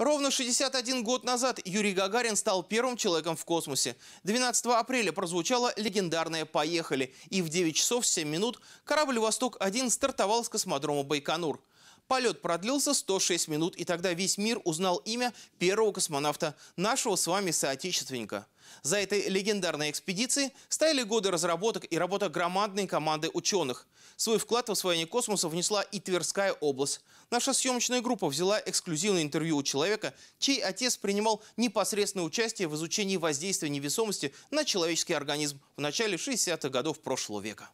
Ровно 61 год назад Юрий Гагарин стал первым человеком в космосе. 12 апреля прозвучало легендарное «Поехали», и в 9 часов 7 минут корабль «Восток-1» стартовал с космодрома Байконур. Полет продлился 106 минут, и тогда весь мир узнал имя первого космонавта, нашего с вами соотечественника. За этой легендарной экспедицией стояли годы разработок и работа громадной команды ученых. Свой вклад в освоение космоса внесла и Тверская область. Наша съемочная группа взяла эксклюзивное интервью у человека, чей отец принимал непосредственное участие в изучении воздействия невесомости на человеческий организм в начале 60-х годов прошлого века.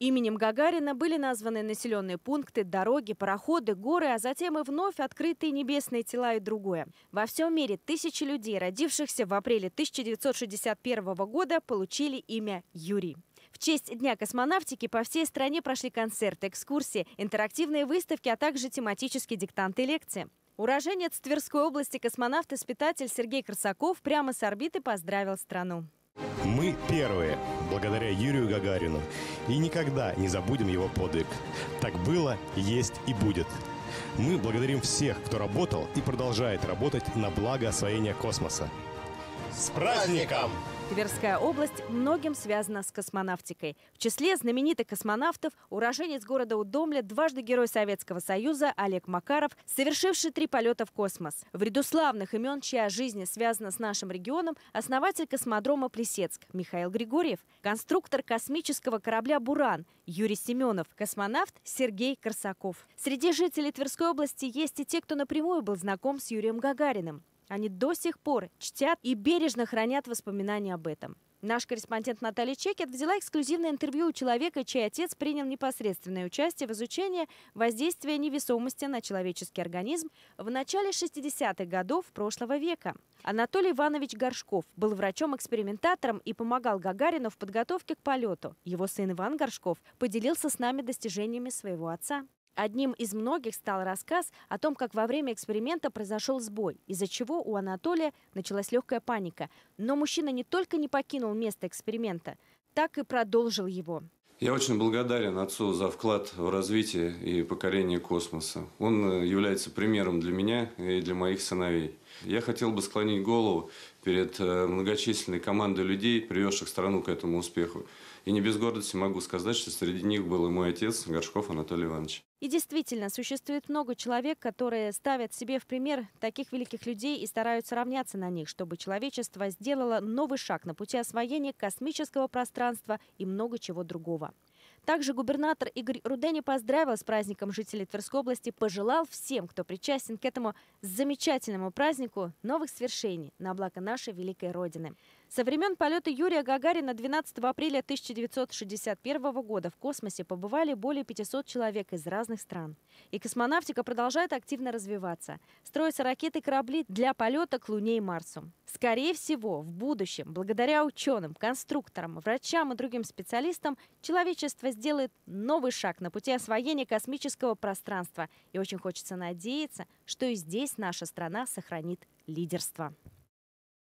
Именем Гагарина были названы населенные пункты, дороги, пароходы, горы, а затем и вновь открытые небесные тела и другое. Во всем мире тысячи людей, родившихся в апреле 1961 года, получили имя Юрий. В честь Дня космонавтики по всей стране прошли концерты, экскурсии, интерактивные выставки, а также тематические диктанты и лекции. Уроженец Тверской области космонавт-испытатель Сергей Красаков прямо с орбиты поздравил страну. Мы первые, благодаря Юрию Гагарину. И никогда не забудем его подвиг. Так было, есть и будет. Мы благодарим всех, кто работал и продолжает работать на благо освоения космоса. С праздником! Тверская область многим связана с космонавтикой. В числе знаменитых космонавтов уроженец города Удомля, дважды Герой Советского Союза Олег Макаров, совершивший три полета в космос. В ряду славных имен, чья жизнь связана с нашим регионом, основатель космодрома Плесецк Михаил Григорьев, конструктор космического корабля «Буран» Юрий Семенов, космонавт Сергей Корсаков. Среди жителей Тверской области есть и те, кто напрямую был знаком с Юрием Гагариным. Они до сих пор чтят и бережно хранят воспоминания об этом. Наш корреспондент Наталья Чекет взяла эксклюзивное интервью у человека, чей отец принял непосредственное участие в изучении воздействия невесомости на человеческий организм в начале 60-х годов прошлого века. Анатолий Иванович Горшков был врачом-экспериментатором и помогал Гагарину в подготовке к полету. Его сын Иван Горшков поделился с нами достижениями своего отца. Одним из многих стал рассказ о том, как во время эксперимента произошел сбой, из-за чего у Анатолия началась легкая паника. Но мужчина не только не покинул место эксперимента, так и продолжил его. Я очень благодарен отцу за вклад в развитие и покорение космоса. Он э, является примером для меня и для моих сыновей. Я хотел бы склонить голову перед э, многочисленной командой людей, привезших страну к этому успеху. И не без гордости могу сказать, что среди них был и мой отец Горшков Анатолий Иванович. И действительно, существует много человек, которые ставят себе в пример таких великих людей и стараются равняться на них, чтобы человечество сделало новый шаг на пути освоения космического пространства и много чего другого. Также губернатор Игорь Рудени поздравил с праздником жителей Тверской области, пожелал всем, кто причастен к этому замечательному празднику, новых свершений на благо нашей великой Родины. Со времен полета Юрия Гагарина 12 апреля 1961 года в космосе побывали более 500 человек из разных стран. И космонавтика продолжает активно развиваться. Строятся ракеты и корабли для полета к Луне и Марсу. Скорее всего, в будущем, благодаря ученым, конструкторам, врачам и другим специалистам, человечество сделает новый шаг на пути освоения космического пространства. И очень хочется надеяться, что и здесь наша страна сохранит лидерство.